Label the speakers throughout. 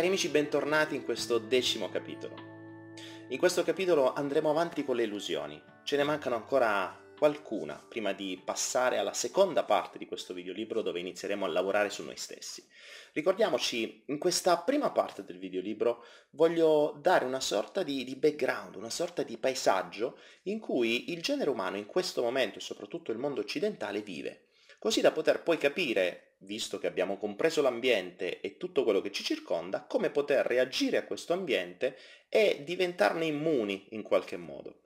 Speaker 1: Cari amici, bentornati in questo decimo capitolo. In questo capitolo andremo avanti con le illusioni. Ce ne mancano ancora qualcuna prima di passare alla seconda parte di questo videolibro dove inizieremo a lavorare su noi stessi. Ricordiamoci, in questa prima parte del videolibro voglio dare una sorta di, di background, una sorta di paesaggio in cui il genere umano in questo momento e soprattutto il mondo occidentale vive, così da poter poi capire visto che abbiamo compreso l'ambiente e tutto quello che ci circonda, come poter reagire a questo ambiente e diventarne immuni in qualche modo.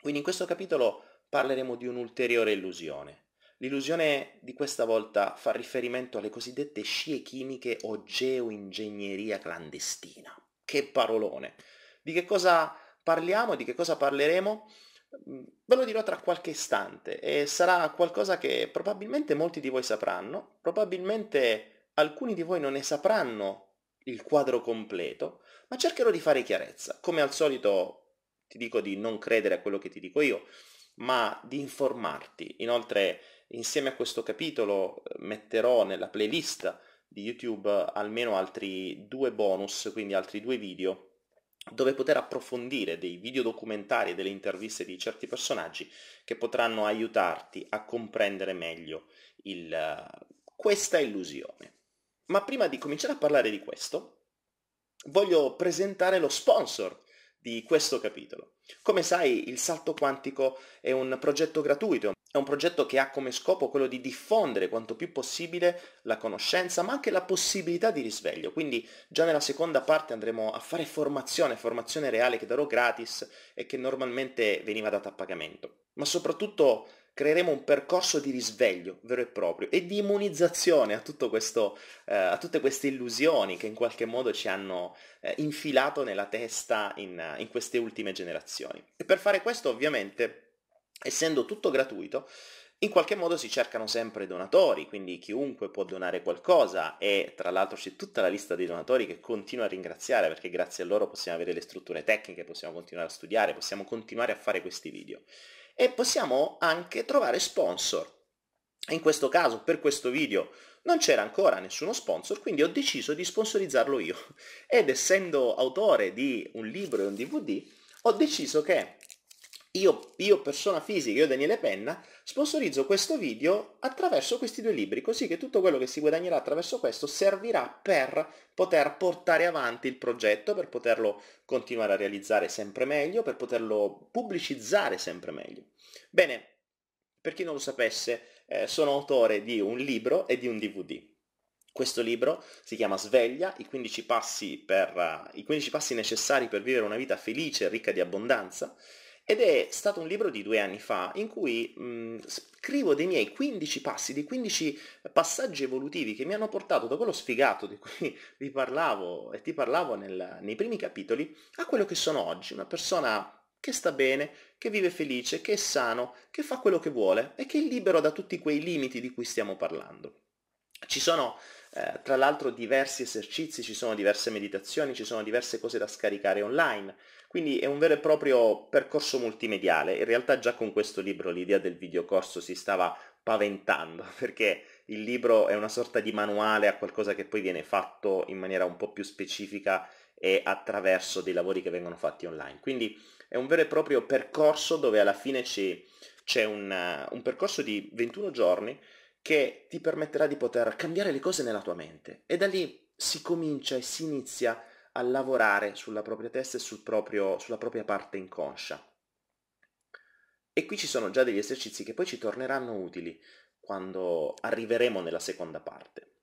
Speaker 1: Quindi in questo capitolo parleremo di un'ulteriore illusione. L'illusione di questa volta fa riferimento alle cosiddette scie chimiche o geoingegneria clandestina. Che parolone! Di che cosa parliamo? e Di che cosa parleremo? Mhmm, ve lo dirò tra qualche istante e sarà qualcosa che probabilmente molti di voi sapranno, probabilmente alcuni di voi non ne sapranno il quadro completo, ma cercherò di fare chiarezza. Come al solito ti dico di non credere a quello che ti dico io, ma di informarti. Inoltre, insieme a questo capitolo eh, metterò nella playlist di YouTube almeno altri due bonus, quindi altri due video dove poter approfondire dei video documentari e delle interviste di certi personaggi che potranno aiutarti a comprendere meglio il, questa illusione. Ma prima di cominciare a parlare di questo, voglio presentare lo sponsor di questo capitolo. Come sai, il Salto Quantico è un progetto gratuito, è un progetto che ha come scopo quello di diffondere quanto più possibile la conoscenza, ma anche la possibilità di risveglio. Quindi già nella seconda parte andremo a fare formazione, formazione reale che darò gratis e che normalmente veniva data a pagamento. Ma soprattutto creeremo un percorso di risveglio vero e proprio e di immunizzazione a, questo, eh, a tutte queste illusioni che in qualche modo ci hanno eh, infilato nella testa in, in queste ultime generazioni. E per fare questo ovviamente essendo tutto gratuito, in qualche modo si cercano sempre donatori, quindi chiunque può donare qualcosa e tra l'altro c'è tutta la lista dei donatori che continuo a ringraziare perché grazie a loro possiamo avere le strutture tecniche, possiamo continuare a studiare, possiamo continuare a fare questi video e possiamo anche trovare sponsor. In questo caso, per questo video, non c'era ancora nessuno sponsor, quindi ho deciso di sponsorizzarlo io. Ed essendo autore di un libro e un DVD, ho deciso che io, io, persona fisica, io Daniele Penna, sponsorizzo questo video attraverso questi due libri, così che tutto quello che si guadagnerà attraverso questo servirà per poter portare avanti il progetto, per poterlo continuare a realizzare sempre meglio, per poterlo pubblicizzare sempre meglio. Bene, per chi non lo sapesse, eh, sono autore di un libro e di un DVD. Questo libro si chiama Sveglia, i 15 passi, per, uh, i 15 passi necessari per vivere una vita felice e ricca di abbondanza ed è stato un libro di due anni fa in cui mh, mhmm, scrivo dei miei 15 passi, dei 15 passaggi evolutivi che mi hanno portato da quello sfigato di cui vi parlavo e ti parlavo nel, nei primi capitoli a quello che sono oggi, una persona che sta bene, che vive felice, che è sano, che fa quello che vuole e che è libero da tutti quei limiti di cui stiamo parlando. Ci sono eh, tra l'altro diversi esercizi, ci sono diverse meditazioni, ci sono diverse cose da scaricare online. Quindi è un vero e proprio percorso multimediale. In realtà già con questo libro l'idea del videocorso si stava paventando, perché il libro è una sorta di manuale a qualcosa che poi viene fatto in maniera un po' più specifica e attraverso dei lavori che vengono fatti online. Quindi è un vero e proprio percorso dove alla fine ci, c'è un, un percorso di 21 giorni che ti permetterà di poter cambiare le cose nella tua mente. E da lì si comincia e si inizia a lavorare sulla propria testa e sul proprio, sulla propria parte inconscia. E qui ci sono già degli esercizi che poi ci torneranno utili quando arriveremo nella seconda parte.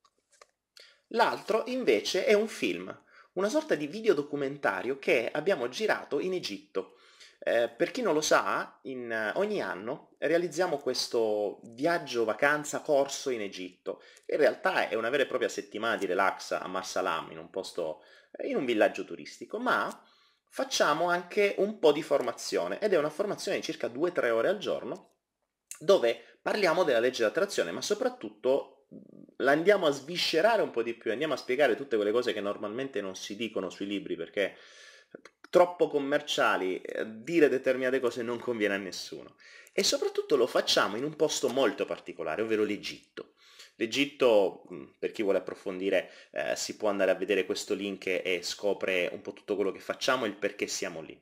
Speaker 1: L'altro invece è un film, una sorta di video documentario che abbiamo girato in Egitto. Eh, per chi non lo sa, in, ogni anno realizziamo questo viaggio, vacanza, corso in Egitto. In realtà è una vera e propria settimana di relax a Marsalam, in un posto in un villaggio turistico, ma facciamo anche un po' di formazione ed è una formazione di circa 2-3 ore al giorno dove parliamo della legge d'attrazione, ma soprattutto la andiamo a sviscerare un po' di più, andiamo a spiegare tutte quelle cose che normalmente non si dicono sui libri perché troppo commerciali, eh, dire determinate cose non conviene a nessuno. E soprattutto lo facciamo in un posto molto particolare, ovvero l'Egitto. L'Egitto, per chi vuole approfondire, eh, si può andare a vedere questo link e scopre un po' tutto quello che facciamo e il perché siamo lì.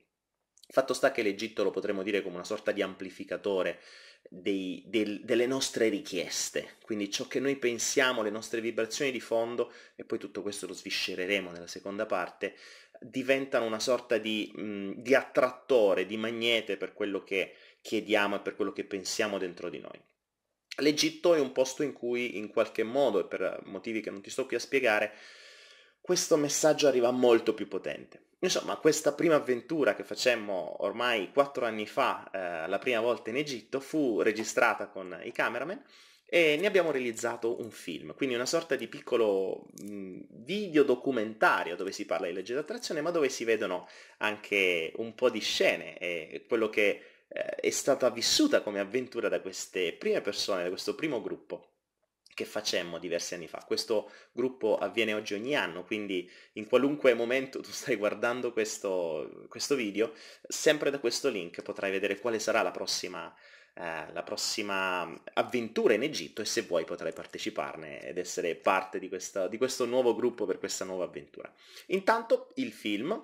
Speaker 1: Fatto sta che l'Egitto lo potremmo dire come una sorta di amplificatore dei, del, delle nostre richieste, quindi ciò che noi pensiamo, le nostre vibrazioni di fondo, e poi tutto questo lo sviscereremo nella seconda parte, diventano una sorta di, mh, di attrattore, di magnete per quello che chiediamo e per quello che pensiamo dentro di noi. L'Egitto è un posto in cui in qualche modo, e per motivi che non ti sto qui a spiegare, questo messaggio arriva molto più potente. Insomma, questa prima avventura che facemmo ormai quattro anni fa, eh, la prima volta in Egitto, fu registrata con i cameraman e ne abbiamo realizzato un film, quindi una sorta di piccolo mm, video documentario dove si parla di legge d'attrazione, ma dove si vedono anche un po' di scene e quello che eh, è stata vissuta come avventura da queste prime persone, da questo primo gruppo che facemmo diversi anni fa. Questo gruppo avviene oggi ogni anno, quindi in qualunque momento tu stai guardando questo, questo video, sempre da questo link potrai vedere quale sarà la prossima, eh, la prossima avventura in Egitto e se vuoi potrai parteciparne ed essere parte di, questa, di questo nuovo gruppo per questa nuova avventura. Intanto il film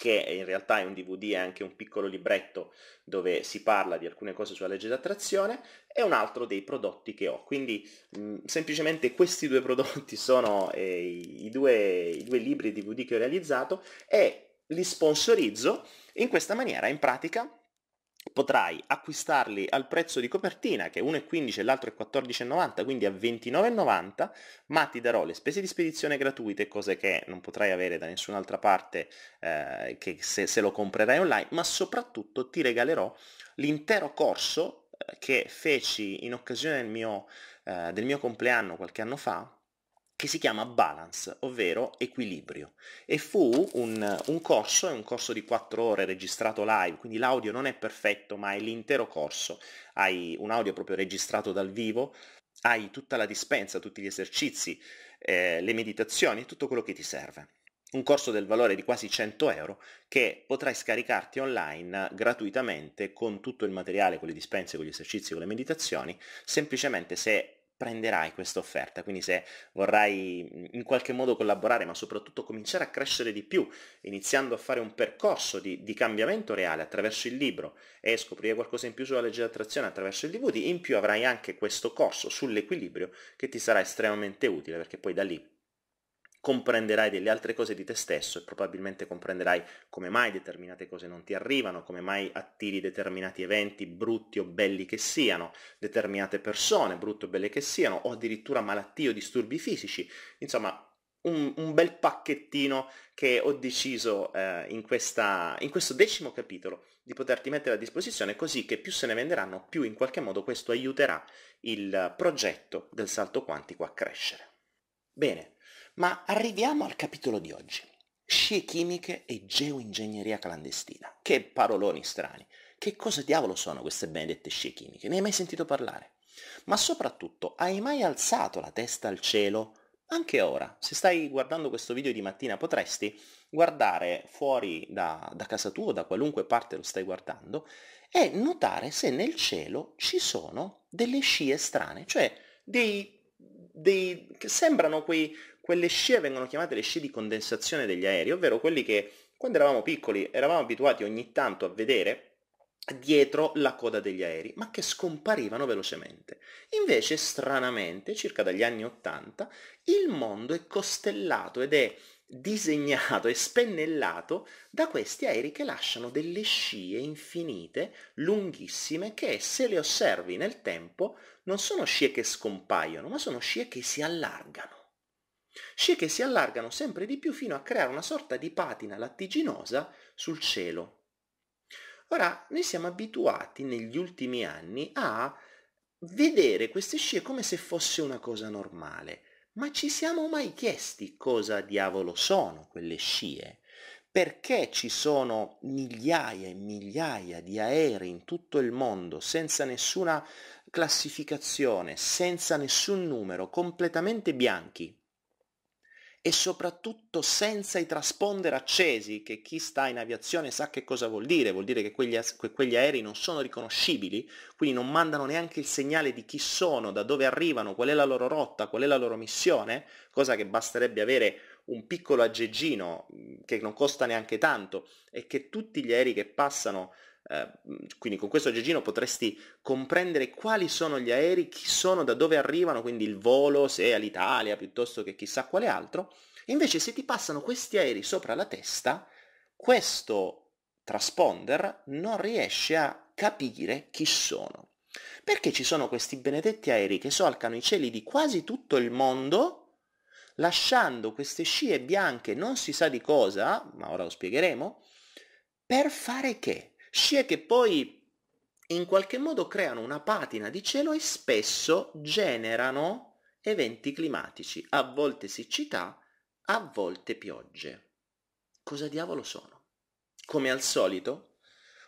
Speaker 1: che in realtà è un DVD, è anche un piccolo libretto dove si parla di alcune cose sulla legge d'attrazione, è un altro dei prodotti che ho. Quindi mh, mm, semplicemente questi due prodotti sono eh, i, due, i due libri DVD che ho realizzato e li sponsorizzo in questa maniera, in pratica potrai acquistarli al prezzo di copertina che uno è 15 e l'altro è 14,90 quindi a 29,90 ma ti darò le spese di spedizione gratuite cose che non potrai avere da nessun'altra parte eh, che se, se lo comprerai online ma soprattutto ti regalerò l'intero corso eh, che feci in occasione del mio, eh, del mio compleanno qualche anno fa che si chiama Balance, ovvero equilibrio, e fu un, un corso, è un corso di 4 ore registrato live, quindi l'audio non è perfetto, ma è l'intero corso, hai un audio proprio registrato dal vivo, hai tutta la dispensa, tutti gli esercizi, eh, le meditazioni, tutto quello che ti serve. Un corso del valore di quasi 100 euro che potrai scaricarti online gratuitamente con tutto il materiale, con le dispense, con gli esercizi, con le meditazioni, semplicemente se prenderai questa offerta, quindi se vorrai mhmm, in qualche modo collaborare, ma soprattutto cominciare a crescere di più, iniziando a fare un percorso di, di cambiamento reale attraverso il libro e scoprire qualcosa in più sulla legge d'attrazione attraverso il DVD, in più avrai anche questo corso sull'equilibrio che ti sarà estremamente utile perché poi da lì comprenderai delle altre cose di te stesso e probabilmente comprenderai come mai determinate cose non ti arrivano, come mai attiri determinati eventi brutti o belli che siano, determinate persone brutte o belle che siano, o addirittura malattie o disturbi fisici. Insomma, un, un bel pacchettino che ho deciso eh, in, questa, in questo decimo capitolo di poterti mettere a disposizione così che più se ne venderanno, più in qualche modo questo aiuterà il progetto del salto quantico a crescere. Bene, ma arriviamo al capitolo di oggi. Scie chimiche e geoingegneria clandestina. Che paroloni strani. Che cosa diavolo sono queste benedette scie chimiche? Ne hai mai sentito parlare? Ma soprattutto, hai mai alzato la testa al cielo? Anche ora, se stai guardando questo video di mattina potresti guardare fuori da, da casa tua, o da qualunque parte lo stai guardando, e notare se nel cielo ci sono delle scie strane, cioè dei dei, che sembrano quei, quelle scie vengono chiamate le scie di condensazione degli aerei, ovvero quelli che quando eravamo piccoli eravamo abituati ogni tanto a vedere dietro la coda degli aerei, ma che scomparivano velocemente. Invece, stranamente, circa dagli anni Ottanta, il mondo è costellato ed è disegnato e spennellato da questi aerei che lasciano delle scie infinite, lunghissime, che se le osservi nel tempo non sono scie che scompaiono, ma sono scie che si allargano scie che si allargano sempre di più fino a creare una sorta di patina lattiginosa sul cielo. Ora, noi siamo abituati negli ultimi anni a vedere queste scie come se fosse una cosa normale, ma ci siamo mai chiesti cosa diavolo sono quelle scie? Perché ci sono migliaia e migliaia di aerei in tutto il mondo senza nessuna classificazione, senza nessun numero, completamente bianchi? e soprattutto senza i trasponder accesi, che chi sta in aviazione sa che cosa vuol dire, vuol dire che quegli, che quegli aerei non sono riconoscibili, quindi non mandano neanche il segnale di chi sono, da dove arrivano, qual è la loro rotta, qual è la loro missione, cosa che basterebbe avere un piccolo aggeggino mhmm, che non costa neanche tanto e che tutti gli aerei che passano Ehm, quindi con questo aggeggino potresti comprendere quali sono gli aerei, chi sono, da dove arrivano, quindi il volo, se è all'Italia piuttosto che chissà quale altro. Invece se ti passano questi aerei sopra la testa, questo trasponder non riesce a capire chi sono. Perché ci sono questi benedetti aerei che solcano i cieli di quasi tutto il mondo, lasciando queste scie bianche non si sa di cosa, ma ora lo spiegheremo, per fare che? scie che poi in qualche modo creano una patina di cielo e spesso generano eventi climatici, a volte siccità, a volte piogge. Cosa diavolo sono? Come al solito,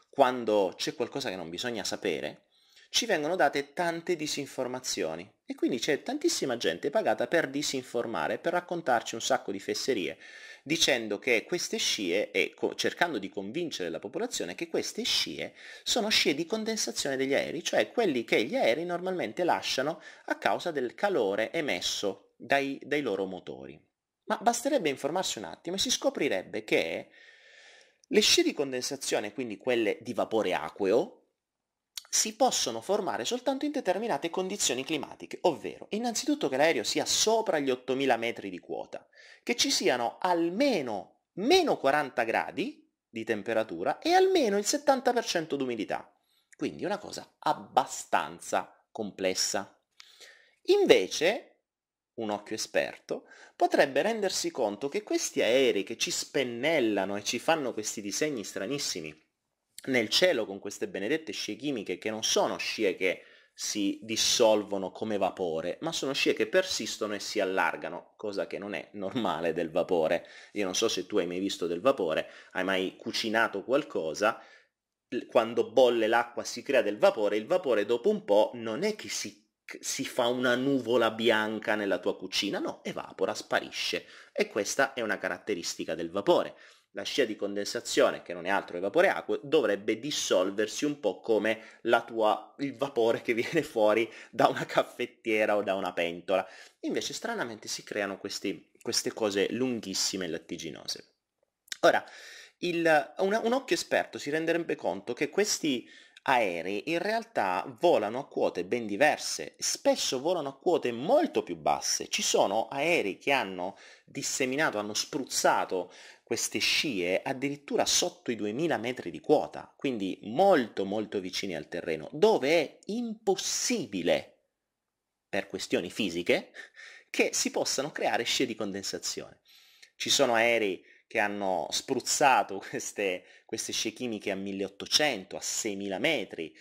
Speaker 1: quando c'è qualcosa che non bisogna sapere, ci vengono date tante disinformazioni e quindi c'è tantissima gente pagata per disinformare, per raccontarci un sacco di fesserie dicendo che queste scie, e co- cercando di convincere la popolazione che queste scie sono scie di condensazione degli aerei, cioè quelli che gli aerei normalmente lasciano a causa del calore emesso dai, dai loro motori. Ma basterebbe informarsi un attimo e si scoprirebbe che le scie di condensazione, quindi quelle di vapore acqueo, si possono formare soltanto in determinate condizioni climatiche, ovvero innanzitutto che l'aereo sia sopra gli 8000 metri di quota, che ci siano almeno meno 40 gradi di temperatura e almeno il 70% d'umidità. Quindi una cosa abbastanza complessa. Invece, un occhio esperto, potrebbe rendersi conto che questi aerei che ci spennellano e ci fanno questi disegni stranissimi nel cielo con queste benedette scie chimiche che non sono scie che si dissolvono come vapore, ma sono scie che persistono e si allargano, cosa che non è normale del vapore. Io non so se tu hai mai visto del vapore, hai mai cucinato qualcosa, quando bolle l'acqua si crea del vapore, il vapore dopo un po' non è che si si fa una nuvola bianca nella tua cucina, no, evapora, sparisce. E questa è una caratteristica del vapore la scia di condensazione, che non è altro che vapore acqueo, dovrebbe dissolversi un po' come tua, il vapore che viene fuori da una caffettiera o da una pentola. Invece stranamente si creano questi, queste cose lunghissime e lattiginose. Ora, il, una, un occhio esperto si renderebbe conto che questi aerei in realtà volano a quote ben diverse, spesso volano a quote molto più basse. Ci sono aerei che hanno disseminato, hanno spruzzato queste scie addirittura sotto i 2000 metri di quota, quindi molto molto vicini al terreno, dove è impossibile, per questioni fisiche, che si possano creare scie di condensazione. Ci sono aerei che hanno spruzzato queste, queste scie chimiche a 1800, a 6000 metri,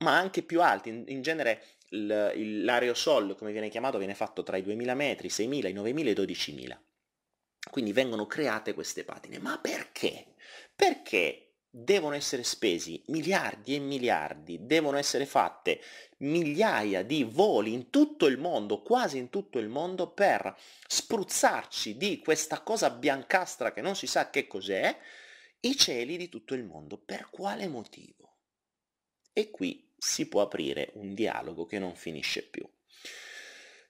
Speaker 1: ma anche più alti, in, in genere l'aerosol, come viene chiamato, viene fatto tra i 2000 metri, i 6000, i 9000 e i 12000. Quindi vengono create queste patine. Ma perché? Perché devono essere spesi miliardi e miliardi, devono essere fatte migliaia di voli in tutto il mondo, quasi in tutto il mondo, per spruzzarci di questa cosa biancastra che non si sa che cos'è, i cieli di tutto il mondo. Per quale motivo? E qui si può aprire un dialogo che non finisce più.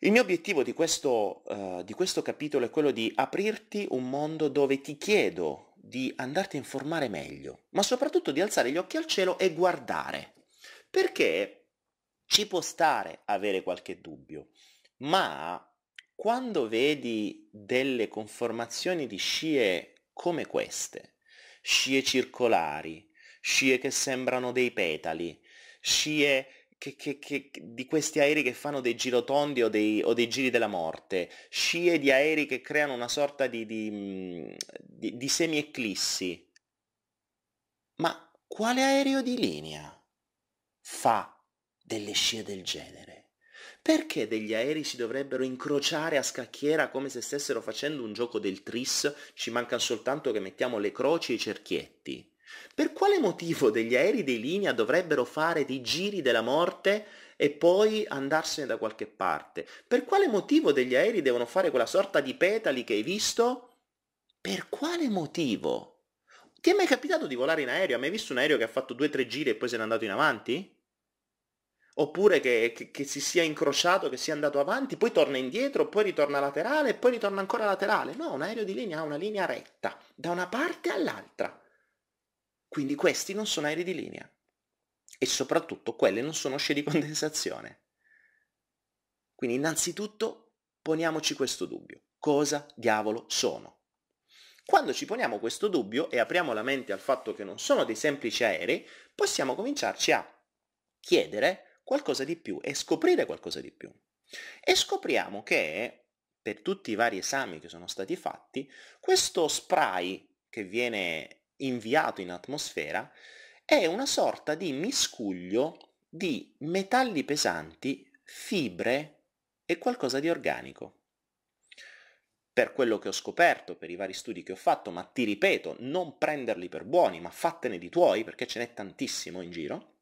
Speaker 1: Il mio obiettivo di questo, uh, di questo capitolo è quello di aprirti un mondo dove ti chiedo di andarti a informare meglio, ma soprattutto di alzare gli occhi al cielo e guardare. Perché ci può stare avere qualche dubbio, ma quando vedi delle conformazioni di scie come queste, scie circolari, scie che sembrano dei petali, scie che, che, che, di questi aerei che fanno dei girotondi o dei, o dei, giri della morte, scie di aerei che creano una sorta di, di, mm, di, di semi-eclissi. Ma quale aereo di linea fa delle scie del genere? Perché degli aerei si dovrebbero incrociare a scacchiera come se stessero facendo un gioco del tris? Ci manca soltanto che mettiamo le croci e i cerchietti. Per quale motivo degli aerei di linea dovrebbero fare dei giri della morte e poi andarsene da qualche parte? Per quale motivo degli aerei devono fare quella sorta di petali che hai visto? Per quale motivo? Ti è mai capitato di volare in aereo? Hai mai visto un aereo che ha fatto due o tre giri e poi se n'è andato in avanti? Oppure che, che, che, si sia incrociato, che sia andato avanti, poi torna indietro, poi ritorna laterale, poi ritorna ancora laterale. No, un aereo di linea ha una linea retta, da una parte all'altra. Quindi questi non sono aerei di linea. E soprattutto quelle non sono osce di condensazione. Quindi innanzitutto poniamoci questo dubbio. Cosa diavolo sono? Quando ci poniamo questo dubbio e apriamo la mente al fatto che non sono dei semplici aerei, possiamo cominciarci a chiedere qualcosa di più e scoprire qualcosa di più. E scopriamo che, per tutti i vari esami che sono stati fatti, questo spray che viene inviato in atmosfera è una sorta di miscuglio di metalli pesanti, fibre e qualcosa di organico. Per quello che ho scoperto, per i vari studi che ho fatto, ma ti ripeto, non prenderli per buoni, ma fattene di tuoi perché ce n'è tantissimo in giro,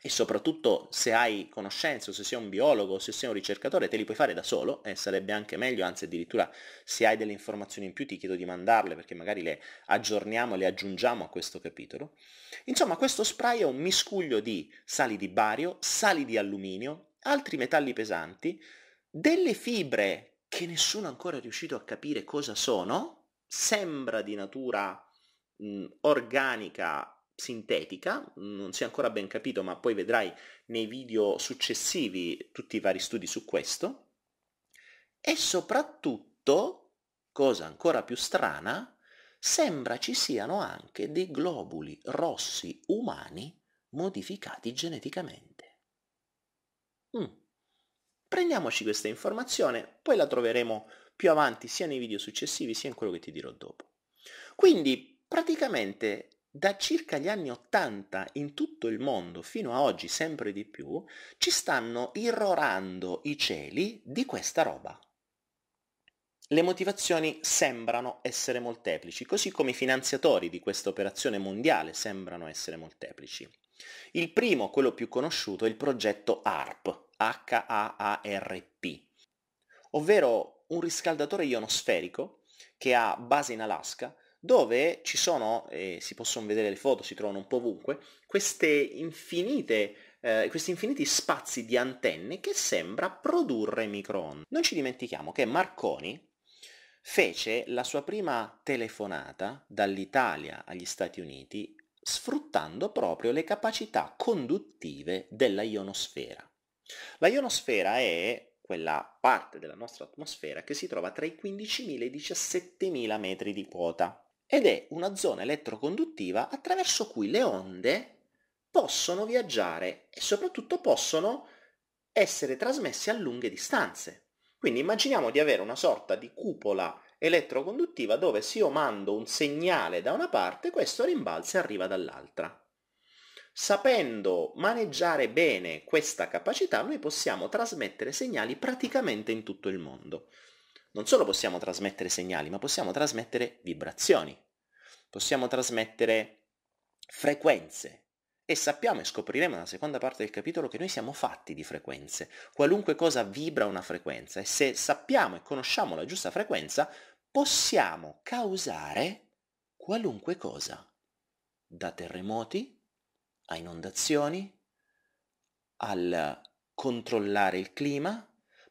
Speaker 1: e soprattutto se hai conoscenze, o se sei un biologo, o se sei un ricercatore, te li puoi fare da solo e eh, sarebbe anche meglio, anzi addirittura se hai delle informazioni in più ti chiedo di mandarle perché magari le aggiorniamo, le aggiungiamo a questo capitolo. Insomma, questo spray è un miscuglio di sali di bario, sali di alluminio, altri metalli pesanti, delle fibre che nessuno ancora è riuscito a capire cosa sono, sembra di natura mh, organica sintetica, non si è ancora ben capito, ma poi vedrai nei video successivi tutti i vari studi su questo, e soprattutto, cosa ancora più strana, sembra ci siano anche dei globuli rossi umani modificati geneticamente. Mm. Prendiamoci questa informazione, poi la troveremo più avanti sia nei video successivi sia in quello che ti dirò dopo. Quindi praticamente da circa gli anni 80 in tutto il mondo fino a oggi sempre di più, ci stanno irrorando i cieli di questa roba. Le motivazioni sembrano essere molteplici, così come i finanziatori di questa operazione mondiale sembrano essere molteplici. Il primo, quello più conosciuto, è il progetto ARP, H-A-A-R-P, ovvero un riscaldatore ionosferico che ha base in Alaska dove ci sono, eh, si possono vedere le foto, si trovano un po' ovunque, queste infinite eh, questi infiniti spazi di antenne che sembra produrre microonde. Non ci dimentichiamo che Marconi fece la sua prima telefonata dall'Italia agli Stati Uniti sfruttando proprio le capacità conduttive della ionosfera. La ionosfera è quella parte della nostra atmosfera che si trova tra i 15.000 e i 17.000 metri di quota ed è una zona elettroconduttiva attraverso cui le onde possono viaggiare e soprattutto possono essere trasmesse a lunghe distanze. Quindi immaginiamo di avere una sorta di cupola elettroconduttiva dove se io mando un segnale da una parte, questo rimbalza e arriva dall'altra. Sapendo maneggiare bene questa capacità, noi possiamo trasmettere segnali praticamente in tutto il mondo non solo possiamo trasmettere segnali, ma possiamo trasmettere vibrazioni, possiamo trasmettere frequenze. E sappiamo e scopriremo nella seconda parte del capitolo che noi siamo fatti di frequenze. Qualunque cosa vibra una frequenza e se sappiamo e conosciamo la giusta frequenza, possiamo causare qualunque cosa, da terremoti a inondazioni, al controllare il clima,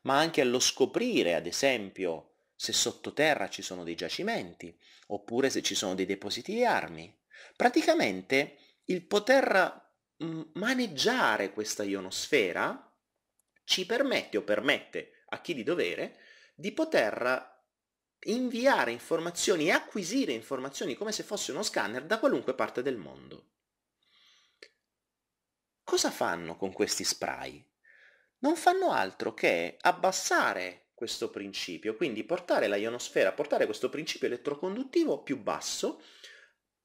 Speaker 1: ma anche allo scoprire, ad esempio, se sottoterra ci sono dei giacimenti, oppure se ci sono dei depositi di armi. Praticamente il poter mm, maneggiare questa ionosfera ci permette o permette a chi di dovere di poter inviare informazioni e acquisire informazioni come se fosse uno scanner da qualunque parte del mondo. Cosa fanno con questi spray? non fanno altro che abbassare questo principio, quindi portare la ionosfera, portare questo principio elettroconduttivo più basso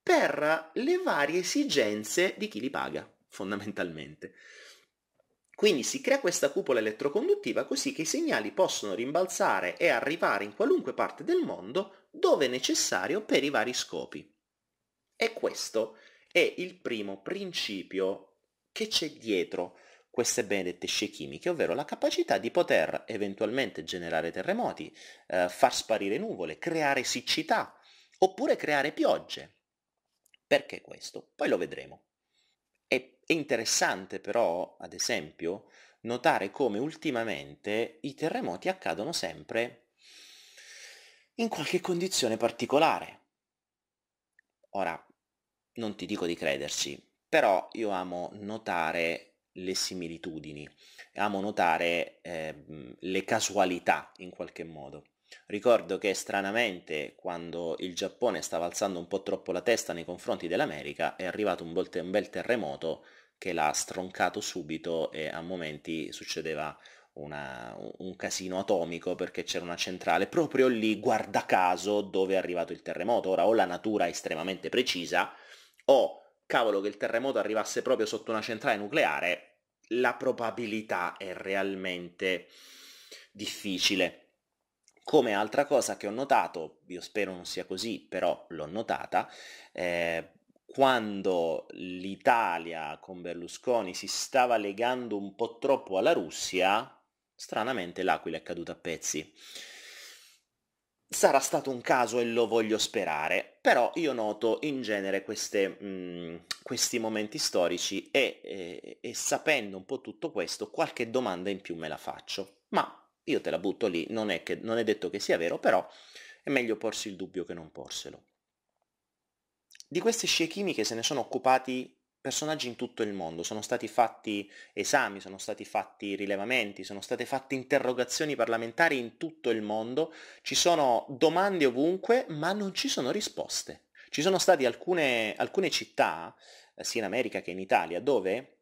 Speaker 1: per le varie esigenze di chi li paga, fondamentalmente. Quindi si crea questa cupola elettroconduttiva così che i segnali possono rimbalzare e arrivare in qualunque parte del mondo dove necessario per i vari scopi. E questo è il primo principio che c'è dietro queste benedette scie chimiche, ovvero la capacità di poter eventualmente generare terremoti, eh, far sparire nuvole, creare siccità oppure creare piogge. Perché questo? Poi lo vedremo. È interessante però, ad esempio, notare come ultimamente i terremoti accadono sempre in qualche condizione particolare. Ora, non ti dico di crederci, però io amo notare le similitudini, amo notare eh, le casualità in qualche modo. Ricordo che stranamente quando il Giappone stava alzando un po' troppo la testa nei confronti dell'America è arrivato un bel terremoto che l'ha stroncato subito e a momenti succedeva una, un casino atomico perché c'era una centrale proprio lì, guarda caso, dove è arrivato il terremoto. Ora o la natura è estremamente precisa o cavolo che il terremoto arrivasse proprio sotto una centrale nucleare, la probabilità è realmente difficile. Come altra cosa che ho notato, io spero non sia così, però l'ho notata, eh, quando l'Italia con Berlusconi si stava legando un po' troppo alla Russia, stranamente l'Aquila è caduta a pezzi. Sarà stato un caso e lo voglio sperare, però io noto in genere queste, mh, mm, questi momenti storici e, e, e sapendo un po' tutto questo qualche domanda in più me la faccio. Ma io te la butto lì, non è, che, non è detto che sia vero, però è meglio porsi il dubbio che non porselo. Di queste scie chimiche se ne sono occupati personaggi in tutto il mondo, sono stati fatti esami, sono stati fatti rilevamenti, sono state fatte interrogazioni parlamentari in tutto il mondo, ci sono domande ovunque, ma non ci sono risposte. Ci sono state alcune, alcune città, eh, sia in America che in Italia, dove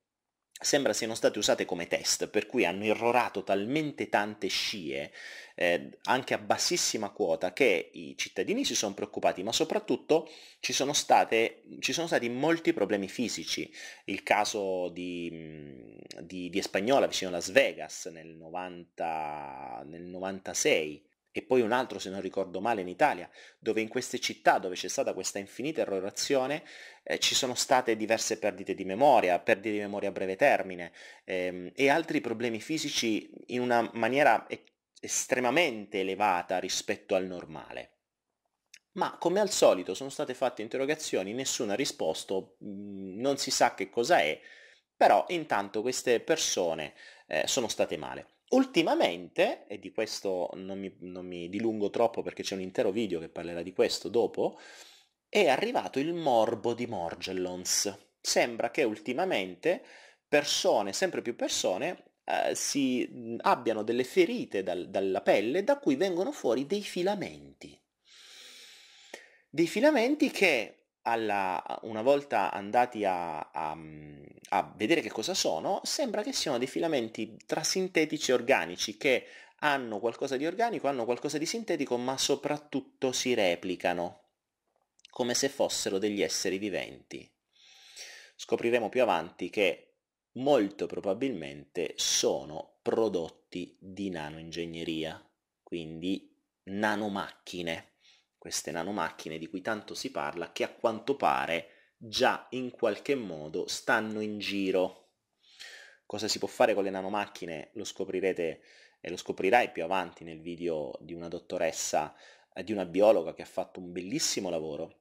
Speaker 1: sembra siano state usate come test, per cui hanno irrorato talmente tante scie, eh, anche a bassissima quota, che i cittadini si sono preoccupati, ma soprattutto ci sono, state, ci sono stati molti problemi fisici. Il caso di, mm, di, di Espagnola vicino a Las Vegas nel, 90, nel 96 e poi un altro se non ricordo male in Italia, dove in queste città dove c'è stata questa infinita errorazione eh, ci sono state diverse perdite di memoria, perdite di memoria a breve termine ehm, e altri problemi fisici in una maniera e- estremamente elevata rispetto al normale. Ma come al solito sono state fatte interrogazioni, nessuno ha risposto, mh, mm, non si sa che cosa è, però intanto queste persone eh, sono state male. Ultimamente, e di questo non mi, non mi, dilungo troppo perché c'è un intero video che parlerà di questo dopo, è arrivato il morbo di Morgellons. Sembra che ultimamente persone, sempre più persone, eh, si, abbiano delle ferite dal, dalla pelle da cui vengono fuori dei filamenti. Dei filamenti che alla, una volta andati a, a, a, vedere che cosa sono, sembra che siano dei filamenti tra sintetici e organici che hanno qualcosa di organico, hanno qualcosa di sintetico, ma soprattutto si replicano, come se fossero degli esseri viventi. Scopriremo più avanti che molto probabilmente sono prodotti di nanoingegneria, quindi nanomacchine queste nanomacchine di cui tanto si parla, che a quanto pare già in qualche modo stanno in giro. Cosa si può fare con le nanomacchine? Lo scoprirete e lo scoprirai più avanti nel video di una dottoressa, eh, di una biologa che ha fatto un bellissimo lavoro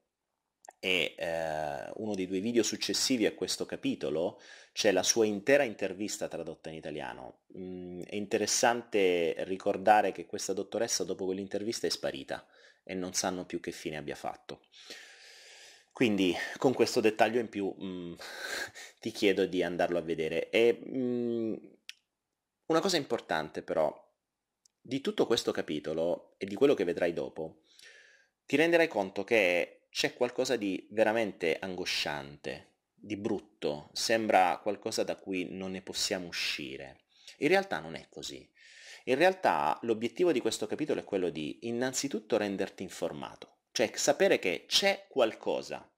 Speaker 1: e eh, uno dei due video successivi a questo capitolo c'è la sua intera intervista tradotta in italiano. Mm, è interessante ricordare che questa dottoressa dopo quell'intervista è sparita e non sanno più che fine abbia fatto. Quindi con questo dettaglio in più mh, mm, ti chiedo di andarlo a vedere. E, mh, mm, una cosa importante però, di tutto questo capitolo e di quello che vedrai dopo, ti renderai conto che c'è qualcosa di veramente angosciante, di brutto, sembra qualcosa da cui non ne possiamo uscire. In realtà non è così. In realtà l'obiettivo di questo capitolo è quello di innanzitutto renderti informato, cioè sapere che c'è qualcosa,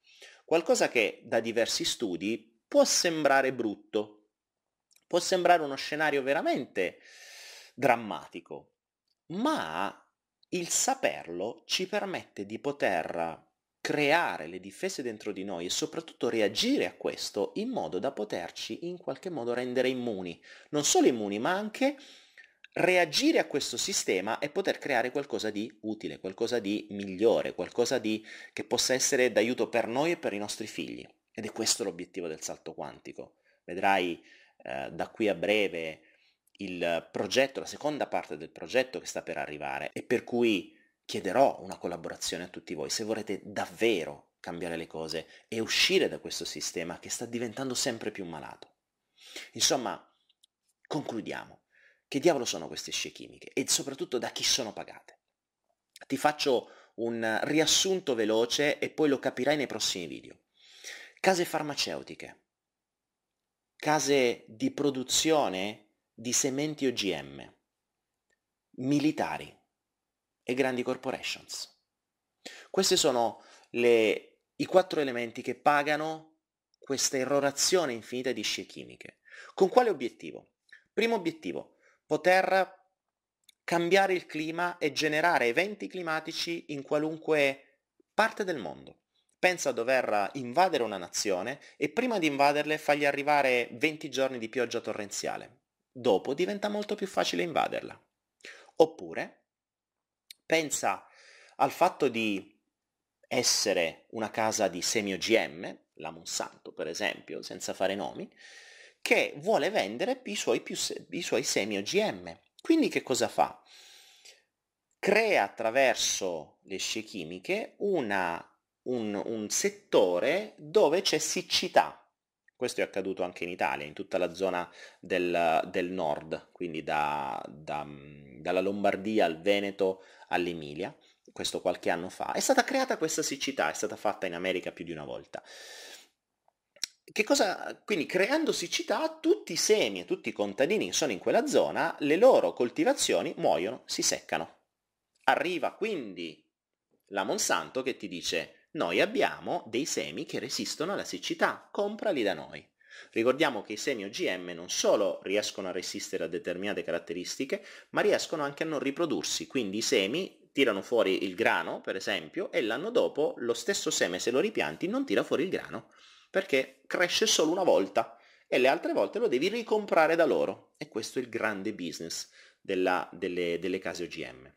Speaker 1: qualcosa che da diversi studi può sembrare brutto, può sembrare uno scenario veramente drammatico, ma il saperlo ci permette di poter creare le difese dentro di noi e soprattutto reagire a questo in modo da poterci in qualche modo rendere immuni, non solo immuni ma anche reagire a questo sistema e poter creare qualcosa di utile, qualcosa di migliore, qualcosa di, che possa essere d'aiuto per noi e per i nostri figli. Ed è questo l'obiettivo del salto quantico. Vedrai eh, da qui a breve il progetto, la seconda parte del progetto che sta per arrivare e per cui chiederò una collaborazione a tutti voi se vorrete davvero cambiare le cose e uscire da questo sistema che sta diventando sempre più malato. Insomma, concludiamo che diavolo sono queste scie chimiche e soprattutto da chi sono pagate. Ti faccio un riassunto veloce e poi lo capirai nei prossimi video. Case farmaceutiche, case di produzione di sementi OGM, militari e grandi corporations. Questi sono le, i quattro elementi che pagano questa irrorazione infinita di scie chimiche. Con quale obiettivo? Primo obiettivo, poter cambiare il clima e generare eventi climatici in qualunque parte del mondo. Pensa a dover invadere una nazione e prima di invaderle fargli arrivare 20 giorni di pioggia torrenziale. Dopo diventa molto più facile invaderla. Oppure pensa al fatto di essere una casa di semi OGM, la Monsanto per esempio, senza fare nomi, che vuole vendere i suoi, più, i suoi semi OGM. Quindi che cosa fa? Crea attraverso le scie chimiche una, un, un settore dove c'è siccità, questo è accaduto anche in Italia, in tutta la zona del, del nord, quindi da, da, mm, dalla Lombardia al Veneto all'Emilia, questo qualche anno fa. È stata creata questa siccità, è stata fatta in America più di una volta che cosa, quindi creando siccità tutti i semi e tutti i contadini che sono in quella zona, le loro coltivazioni muoiono, si seccano. Arriva quindi la Monsanto che ti dice noi abbiamo dei semi che resistono alla siccità, comprali da noi. Ricordiamo che i semi OGM non solo riescono a resistere a determinate caratteristiche, ma riescono anche a non riprodursi, quindi i semi tirano fuori il grano, per esempio, e l'anno dopo lo stesso seme se lo ripianti non tira fuori il grano perché cresce solo una volta e le altre volte lo devi ricomprare da loro. E questo è il grande business della, delle, delle case OGM.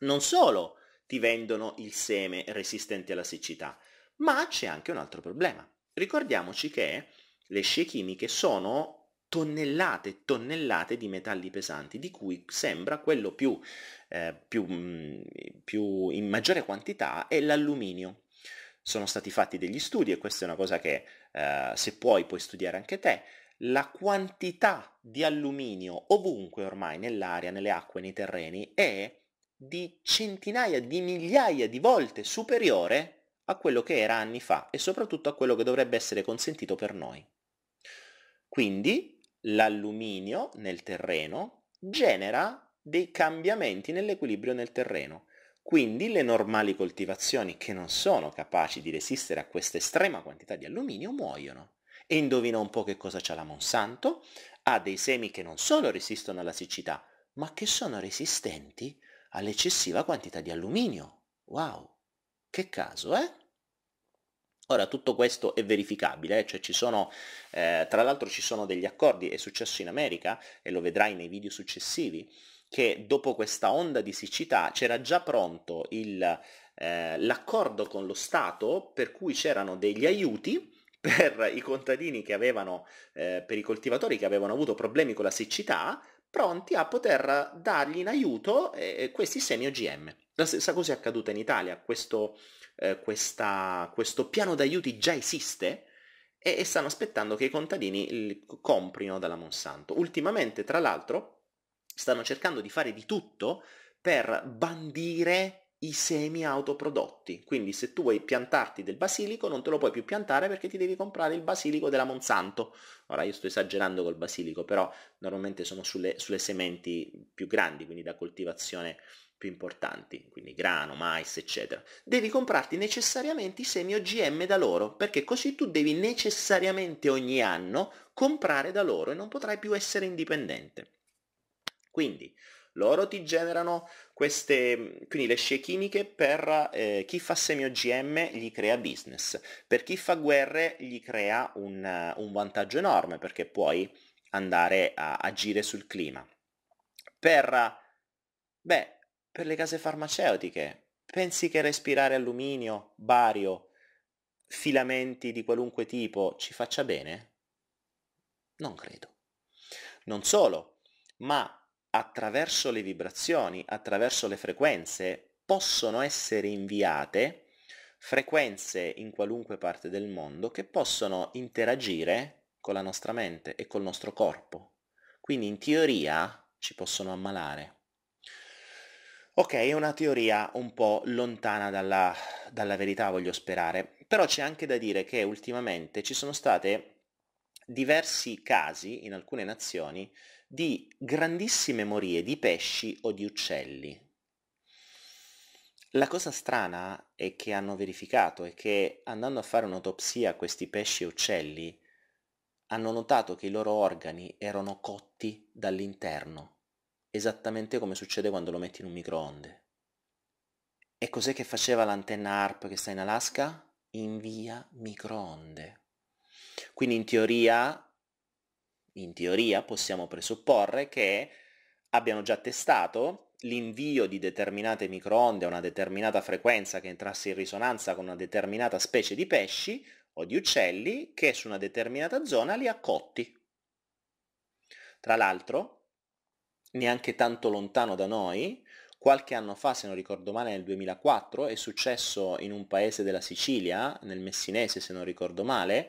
Speaker 1: Non solo ti vendono il seme resistente alla siccità, ma c'è anche un altro problema. Ricordiamoci che le scie chimiche sono tonnellate e tonnellate di metalli pesanti, di cui sembra quello più, eh, più, mm, più in maggiore quantità è l'alluminio sono stati fatti degli studi e questa è una cosa che eh, se puoi puoi studiare anche te, la quantità di alluminio ovunque ormai nell'aria, nelle acque, nei terreni è di centinaia di migliaia di volte superiore a quello che era anni fa e soprattutto a quello che dovrebbe essere consentito per noi. Quindi l'alluminio nel terreno genera dei cambiamenti nell'equilibrio nel terreno quindi le normali coltivazioni che non sono capaci di resistere a questa estrema quantità di alluminio muoiono. E indovina un po' che cosa c'ha la Monsanto? Ha dei semi che non solo resistono alla siccità, ma che sono resistenti all'eccessiva quantità di alluminio. Wow! Che caso, eh? Ora tutto questo è verificabile, eh? cioè ci sono, eh, tra l'altro ci sono degli accordi, è successo in America e lo vedrai nei video successivi, che dopo questa onda di siccità c'era già pronto il, eh, l'accordo con lo Stato per cui c'erano degli aiuti per i contadini che avevano, eh, per i coltivatori che avevano avuto problemi con la siccità, pronti a poter dargli in aiuto eh, eh questi semi OGM. La stessa cosa è accaduta in Italia, questo, eh, questa, questo piano d'aiuti già esiste, e, stanno aspettando che i contadini comprino dalla Monsanto. Ultimamente, tra l'altro, stanno cercando di fare di tutto per bandire i semi autoprodotti. Quindi se tu vuoi piantarti del basilico non te lo puoi più piantare perché ti devi comprare il basilico della Monsanto. Ora io sto esagerando col basilico, però normalmente sono sulle, sulle sementi più grandi, quindi da coltivazione più importanti, quindi grano, mais, eccetera. Devi comprarti necessariamente i semi OGM da loro, perché così tu devi necessariamente ogni anno comprare da loro e non potrai più essere indipendente. Quindi loro ti generano queste, quindi le scie chimiche per eh, chi fa semi OGM gli crea business, per chi fa guerre gli crea un, un vantaggio enorme perché puoi andare a agire sul clima. Per, beh, per le case farmaceutiche, pensi che respirare alluminio, bario, filamenti di qualunque tipo ci faccia bene? Non credo. Non solo, ma attraverso le vibrazioni, attraverso le frequenze, possono essere inviate frequenze in qualunque parte del mondo che possono interagire con la nostra mente e col nostro corpo. Quindi in teoria ci possono ammalare. Ok, è una teoria un po' lontana dalla, dalla verità, voglio sperare, però c'è anche da dire che ultimamente ci sono stati diversi casi in alcune nazioni di grandissime morie di pesci o di uccelli. La cosa strana è che hanno verificato è che andando a fare un'autopsia a questi pesci e uccelli hanno notato che i loro organi erano cotti dall'interno, esattamente come succede quando lo metti in un microonde. E cos'è che faceva l'antenna ARP che sta in Alaska? Invia microonde. Quindi in teoria in teoria possiamo presupporre che abbiano già testato l'invio di determinate microonde a una determinata frequenza che entrasse in risonanza con una determinata specie di pesci o di uccelli che su una determinata zona li ha cotti. Tra l'altro, neanche tanto lontano da noi, qualche anno fa, se non ricordo male nel 2004, è successo in un paese della Sicilia, nel Messinese se non ricordo male,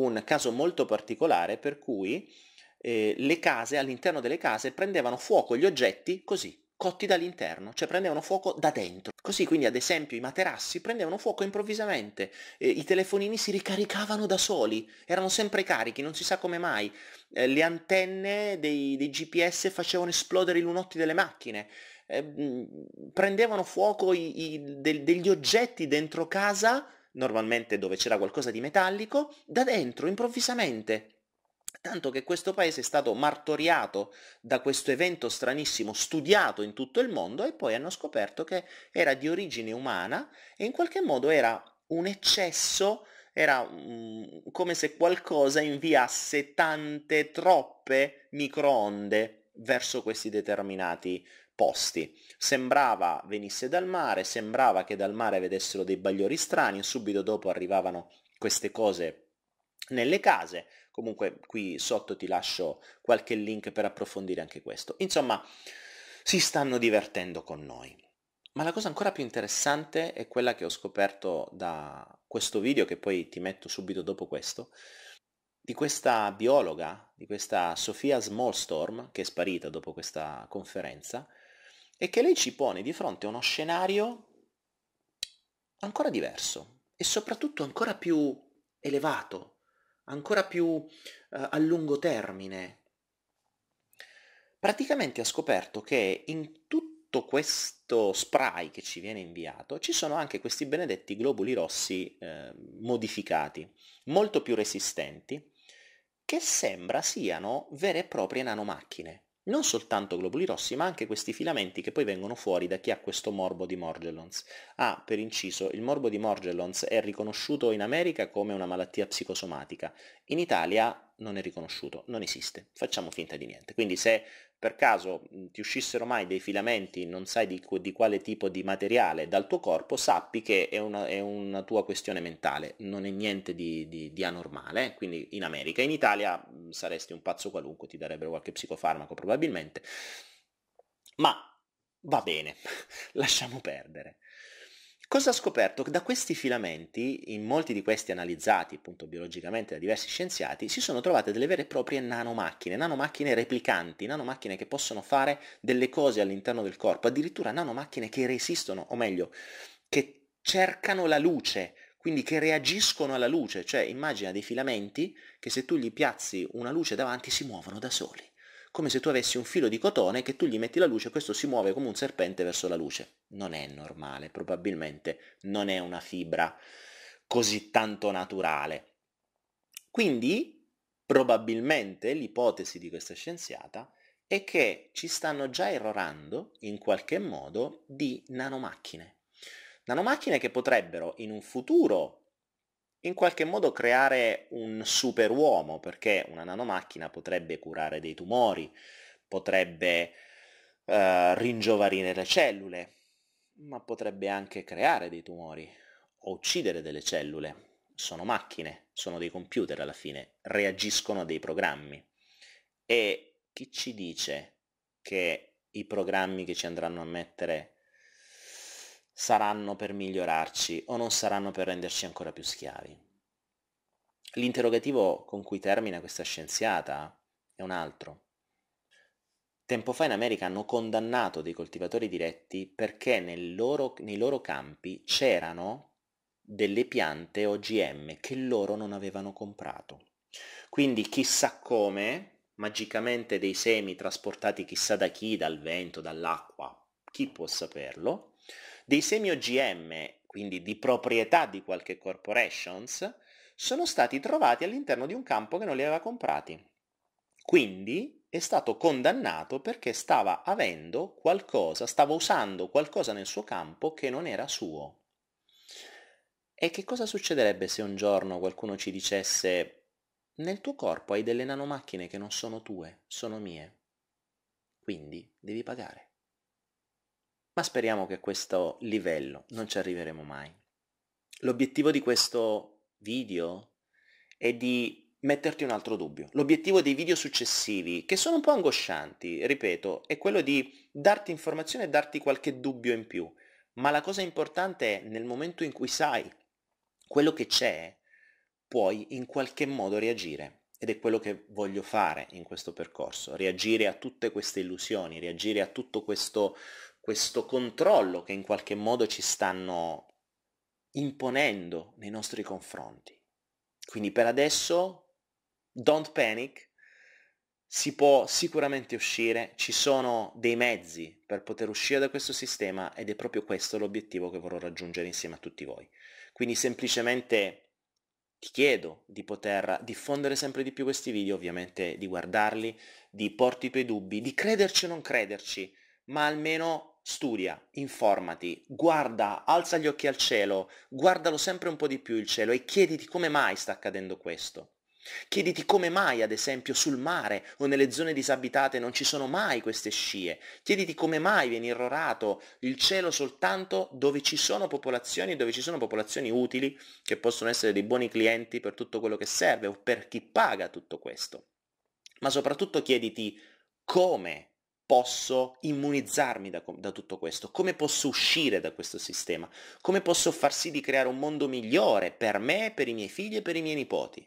Speaker 1: un caso molto particolare per cui eh, le case, all'interno delle case, prendevano fuoco gli oggetti così, cotti dall'interno, cioè prendevano fuoco da dentro. Così quindi ad esempio i materassi prendevano fuoco improvvisamente, eh, i telefonini si ricaricavano da soli, erano sempre carichi, non si sa come mai, eh, le antenne dei, dei, GPS facevano esplodere i lunotti delle macchine, eh, prendevano fuoco i, i, de, degli oggetti dentro casa normalmente dove c'era qualcosa di metallico, da dentro improvvisamente. Tanto che questo paese è stato martoriato da questo evento stranissimo studiato in tutto il mondo e poi hanno scoperto che era di origine umana e in qualche modo era un eccesso, era um, come se qualcosa inviasse tante, troppe microonde verso questi determinati posti. Sembrava venisse dal mare, sembrava che dal mare vedessero dei bagliori strani, subito dopo arrivavano queste cose nelle case. Comunque qui sotto ti lascio qualche link per approfondire anche questo. Insomma, si stanno divertendo con noi. Ma la cosa ancora più interessante è quella che ho scoperto da questo video, che poi ti metto subito dopo questo, di questa biologa, di questa Sofia Smallstorm, che è sparita dopo questa conferenza, è che lei ci pone di fronte a uno scenario ancora diverso e soprattutto ancora più elevato, ancora più eh, a lungo termine. Praticamente ha scoperto che in tutto questo spray che ci viene inviato ci sono anche questi benedetti globuli rossi eh, modificati, molto più resistenti, che sembra siano vere e proprie nanomacchine non soltanto globuli rossi ma anche questi filamenti che poi vengono fuori da chi ha questo morbo di Morgellons. Ah, per inciso, il morbo di Morgellons è riconosciuto in America come una malattia psicosomatica, in Italia non è riconosciuto, non esiste, facciamo finta di niente. Quindi se per caso mhmm, ti uscissero mai dei filamenti, non sai di, di quale tipo di materiale dal tuo corpo, sappi che è una, è una tua questione mentale, non è niente di, di, di, anormale, quindi in America. In Italia mhmm, saresti un pazzo qualunque, ti darebbero qualche psicofarmaco probabilmente, ma va bene, lasciamo perdere. Cosa ha scoperto? da questi filamenti, in molti di questi analizzati appunto biologicamente da diversi scienziati, si sono trovate delle vere e proprie nanomacchine, nanomacchine replicanti, nanomacchine che possono fare delle cose all'interno del corpo, addirittura nanomacchine che resistono, o meglio, che cercano la luce, quindi che reagiscono alla luce, cioè immagina dei filamenti che se tu gli piazzi una luce davanti si muovono da soli come se tu avessi un filo di cotone che tu gli metti la luce e questo si muove come un serpente verso la luce. Non è normale, probabilmente non è una fibra così tanto naturale. Quindi, probabilmente l'ipotesi di questa scienziata è che ci stanno già errorando in qualche modo di nanomacchine. Nanomacchine che potrebbero in un futuro in qualche modo creare un superuomo, perché una nanomacchina potrebbe curare dei tumori, potrebbe eh, ringiovanire le cellule, ma potrebbe anche creare dei tumori o uccidere delle cellule. Sono macchine, sono dei computer alla fine, reagiscono a dei programmi. E chi ci dice che i programmi che ci andranno a mettere saranno per migliorarci o non saranno per renderci ancora più schiavi. L'interrogativo con cui termina questa scienziata è un altro. Tempo fa in America hanno condannato dei coltivatori diretti perché loro, nei loro campi c'erano delle piante OGM che loro non avevano comprato. Quindi chissà come, magicamente dei semi trasportati chissà da chi, dal vento, dall'acqua, chi può saperlo, dei semi OGM, quindi di proprietà di qualche corporations, sono stati trovati all'interno di un campo che non li aveva comprati. Quindi è stato condannato perché stava avendo qualcosa, stava usando qualcosa nel suo campo che non era suo. E che cosa succederebbe se un giorno qualcuno ci dicesse nel tuo corpo hai delle nanomacchine che non sono tue, sono mie. Quindi devi pagare ma speriamo che a questo livello non ci arriveremo mai. L'obiettivo di questo video è di metterti un altro dubbio. L'obiettivo dei video successivi, che sono un po' angoscianti, ripeto, è quello di darti informazione e darti qualche dubbio in più. Ma la cosa importante è nel momento in cui sai quello che c'è, puoi in qualche modo reagire. Ed è quello che voglio fare in questo percorso, reagire a tutte queste illusioni, reagire a tutto questo questo controllo che in qualche modo ci stanno imponendo nei nostri confronti. Quindi per adesso, don't panic, si può sicuramente uscire, ci sono dei mezzi per poter uscire da questo sistema ed è proprio questo l'obiettivo che vorrò raggiungere insieme a tutti voi. Quindi semplicemente ti chiedo di poter diffondere sempre di più questi video, ovviamente di guardarli, di porti i tuoi dubbi, di crederci o non crederci, ma almeno Studia, informati, guarda, alza gli occhi al cielo, guardalo sempre un po' di più il cielo e chiediti come mai sta accadendo questo. Chiediti come mai, ad esempio, sul mare o nelle zone disabitate non ci sono mai queste scie. Chiediti come mai viene irrorato il cielo soltanto dove ci sono popolazioni, dove ci sono popolazioni utili, che possono essere dei buoni clienti per tutto quello che serve o per chi paga tutto questo. Ma soprattutto chiediti come posso immunizzarmi da, da, tutto questo? Come posso uscire da questo sistema? Come posso far sì di creare un mondo migliore per me, per i miei figli e per i miei nipoti?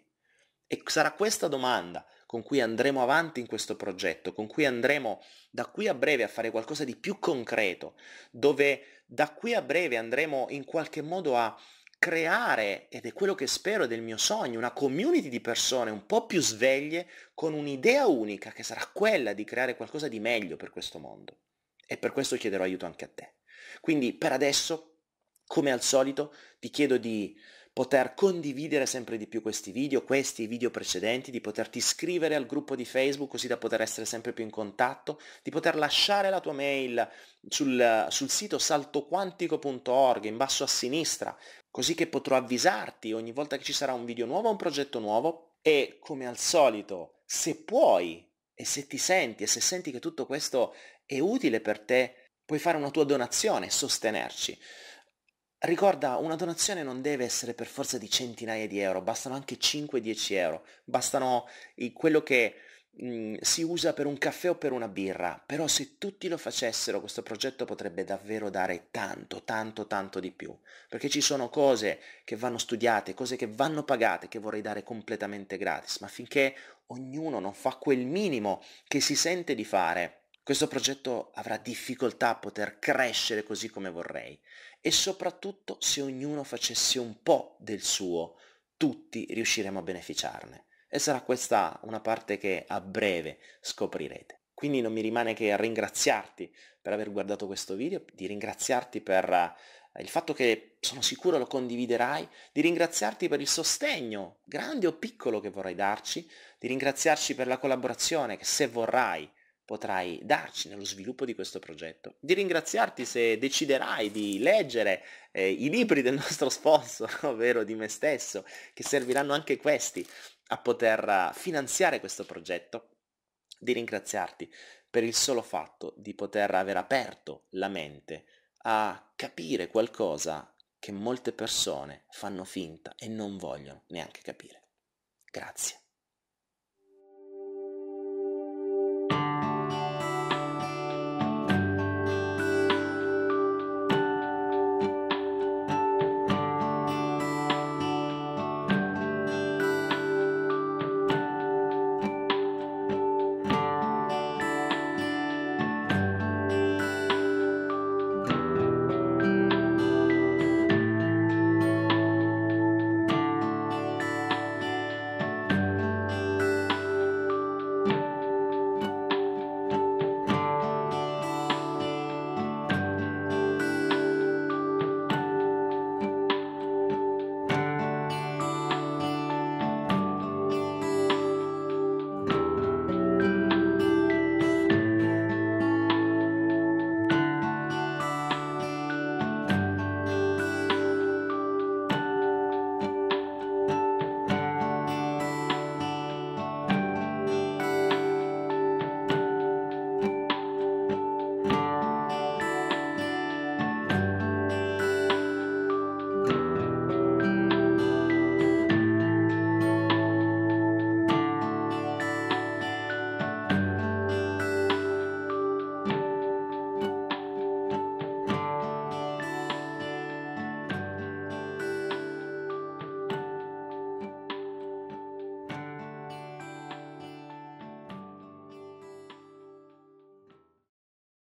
Speaker 1: E sarà questa domanda con cui andremo avanti in questo progetto, con cui andremo da qui a breve a fare qualcosa di più concreto, dove da qui a breve andremo in qualche modo a creare, ed è quello che spero ed è il mio sogno, una community di persone un po' più sveglie con un'idea unica che sarà quella di creare qualcosa di meglio per questo mondo. E per questo chiederò aiuto anche a te. Quindi per adesso, come al solito, ti chiedo di poter condividere sempre di più questi video, questi video precedenti, di poterti iscrivere al gruppo di Facebook così da poter essere sempre più in contatto, di poter lasciare la tua mail sul, sul sito saltoquantico.org in basso a sinistra così che potrò avvisarti ogni volta che ci sarà un video nuovo o un progetto nuovo e come al solito, se puoi e se ti senti e se senti che tutto questo è utile per te, puoi fare una tua donazione e sostenerci. Ricorda, una donazione non deve essere per forza di centinaia di euro, bastano anche 5-10 euro, bastano quello che Mhmm, si usa per un caffè o per una birra, però se tutti lo facessero questo progetto potrebbe davvero dare tanto, tanto, tanto di più, perché ci sono cose che vanno studiate, cose che vanno pagate, che vorrei dare completamente gratis, ma finché ognuno non fa quel minimo che si sente di fare, questo progetto avrà difficoltà a poter crescere così come vorrei e soprattutto se ognuno facesse un po' del suo, tutti riusciremo a beneficiarne e sarà questa una parte che a breve scoprirete. Quindi non mi rimane che ringraziarti per aver guardato questo video, di ringraziarti per eh, il fatto che sono sicuro lo condividerai, di ringraziarti per il sostegno, grande o piccolo, che vorrai darci, di ringraziarci per la collaborazione che se vorrai potrai darci nello sviluppo di questo progetto, di ringraziarti se deciderai di leggere eh, i libri del nostro sponsor, ovvero di me stesso, che serviranno anche questi a poter eh, finanziare questo progetto, di ringraziarti per il solo fatto di poter aver aperto la mente a capire qualcosa che molte persone fanno finta e non vogliono neanche capire. Grazie.